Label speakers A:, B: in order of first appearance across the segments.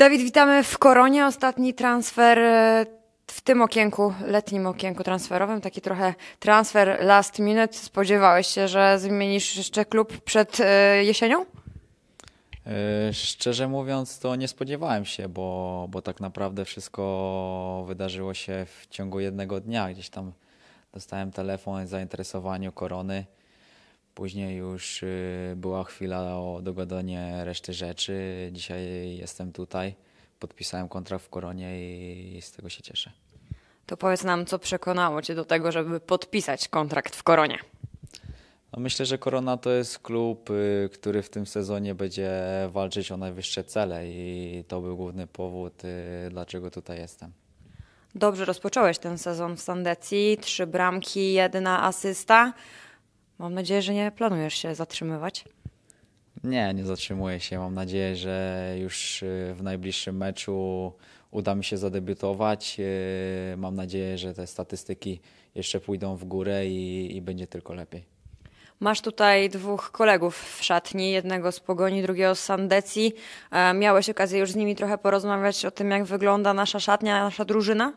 A: Dawid, witamy w Koronie. Ostatni transfer e, w tym okienku, letnim okienku transferowym, taki trochę transfer last minute. Spodziewałeś się, że zmienisz jeszcze klub przed e, jesienią?
B: E, szczerze mówiąc, to nie spodziewałem się, bo, bo tak naprawdę wszystko wydarzyło się w ciągu jednego dnia. Gdzieś tam dostałem telefon o zainteresowaniu korony. Później już y, była chwila o dogadanie reszty rzeczy. Dzisiaj jestem tutaj, podpisałem kontrakt w Koronie i z tego się cieszę.
A: To powiedz nam, co przekonało Cię do tego, żeby podpisać kontrakt w Koronie?
B: No myślę, że Korona to jest klub, y, który w tym sezonie będzie walczyć o najwyższe cele i to był główny powód, y, dlaczego tutaj jestem.
A: Dobrze rozpocząłeś ten sezon w Sandecji, trzy bramki, jedna asysta. Mam nadzieję, że nie planujesz się zatrzymywać.
B: Nie, nie zatrzymuję się. Mam nadzieję, że już y, w najbliższym meczu uda mi się zadebiutować. Y, mam nadzieję, że te statystyki jeszcze pójdą w górę i, i będzie tylko lepiej.
A: Masz tutaj dwóch kolegów w szatni, jednego z Pogoni, drugiego z Sandecji. E, miałeś okazję już z nimi trochę porozmawiać o tym, jak wygląda nasza szatnia, nasza drużyna?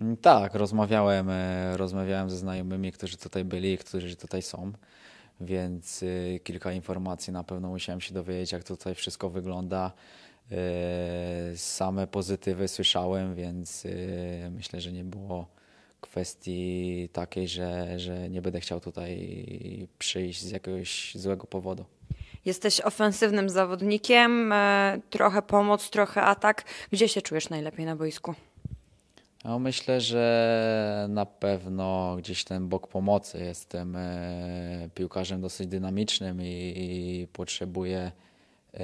B: Mm, tak, rozmawiałem, e, rozmawiałem ze znajomymi, którzy tutaj byli, którzy tutaj są, więc e, kilka informacji na pewno musiałem się dowiedzieć, jak tutaj wszystko wygląda. E, same pozytywy słyszałem, więc myślę, że nie było kwestii takiej, że, że nie będę chciał tutaj przyjść z jakiegoś złego powodu.
A: Jesteś ofensywnym zawodnikiem, trochę pomoc, trochę atak. Gdzie się czujesz najlepiej na boisku?
B: No myślę, że na pewno gdzieś ten bok pomocy. Jestem e, piłkarzem dosyć dynamicznym i, i potrzebuję e,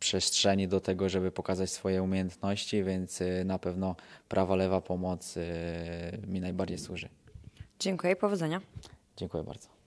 B: przestrzeni do tego, żeby pokazać swoje umiejętności, więc e, na pewno prawa, lewa pomoc mi najbardziej służy.
A: Dziękuję i powodzenia.
B: Dziękuję bardzo.